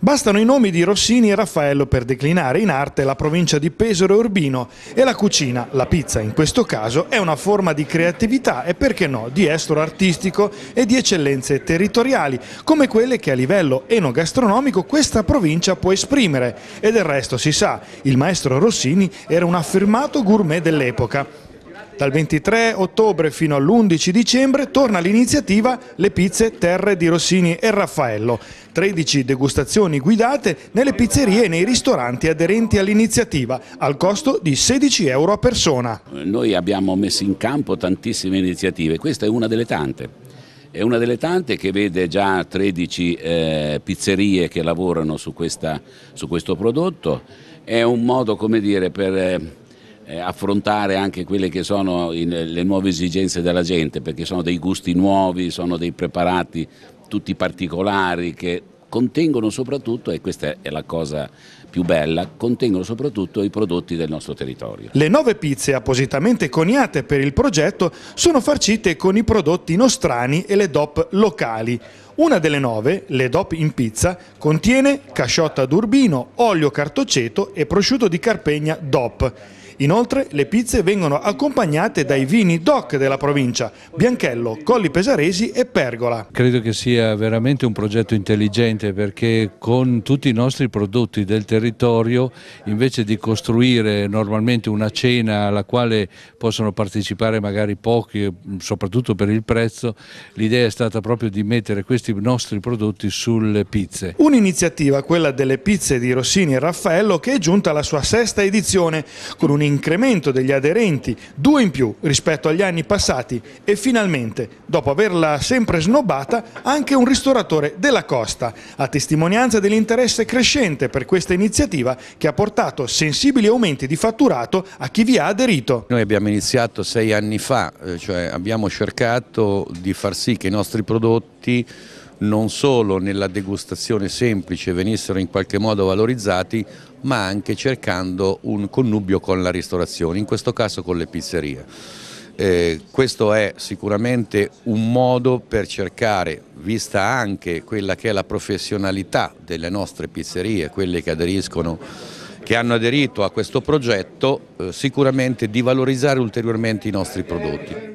Bastano i nomi di Rossini e Raffaello per declinare in arte la provincia di Pesaro e Urbino e la cucina, la pizza in questo caso, è una forma di creatività e perché no di estro artistico e di eccellenze territoriali come quelle che a livello enogastronomico questa provincia può esprimere e del resto si sa, il maestro Rossini era un affermato gourmet dell'epoca. Dal 23 ottobre fino all'11 dicembre torna l'iniziativa Le pizze Terre di Rossini e Raffaello. 13 degustazioni guidate nelle pizzerie e nei ristoranti aderenti all'iniziativa, al costo di 16 euro a persona. Noi abbiamo messo in campo tantissime iniziative, questa è una delle tante. È una delle tante che vede già 13 eh, pizzerie che lavorano su, questa, su, questo prodotto, è un modo come dire, per eh, eh, affrontare anche quelle che sono in, le nuove esigenze della gente, perché sono dei gusti nuovi, sono dei preparati tutti particolari che contengono soprattutto, e questa è la cosa più bella, contengono soprattutto i prodotti del nostro territorio. Le nove pizze appositamente coniate per il progetto sono farcite con i prodotti nostrani e le DOP locali. Una delle nove, le DOP in pizza, contiene casciotta d'urbino, olio cartoceto e prosciutto di Carpegna DOP. Inoltre le pizze vengono accompagnate dai vini DOC della provincia, Bianchello, Colli Pesaresi e Pergola. Credo che sia veramente un progetto intelligente perché con tutti i nostri prodotti del territorio, invece di costruire normalmente una cena alla quale possono partecipare magari pochi, soprattutto per il prezzo, l'idea è stata proprio di mettere questi nostri prodotti sulle pizze. Un'iniziativa, quella delle pizze di Rossini e Raffaello, che è giunta alla sua sesta edizione, con un incremento degli aderenti, due in più rispetto agli anni passati e finalmente, dopo averla sempre snobbata, anche un ristoratore della costa, a testimonianza dell'interesse crescente per questa iniziativa che ha portato sensibili aumenti di fatturato a chi vi ha aderito. Noi abbiamo iniziato sei anni fa, eh, cioè abbiamo cercato di far sì che i nostri prodotti non solo nella degustazione semplice venissero in qualche modo valorizzati, ma anche cercando un connubio con la ristorazione, in questo caso con le pizzerie. Eh, questo è sicuramente un modo per cercare, vista anche quella che è la professionalità delle nostre pizzerie, quelle che aderiscono che hanno aderito a questo progetto, eh, sicuramente di valorizzare ulteriormente i nostri prodotti.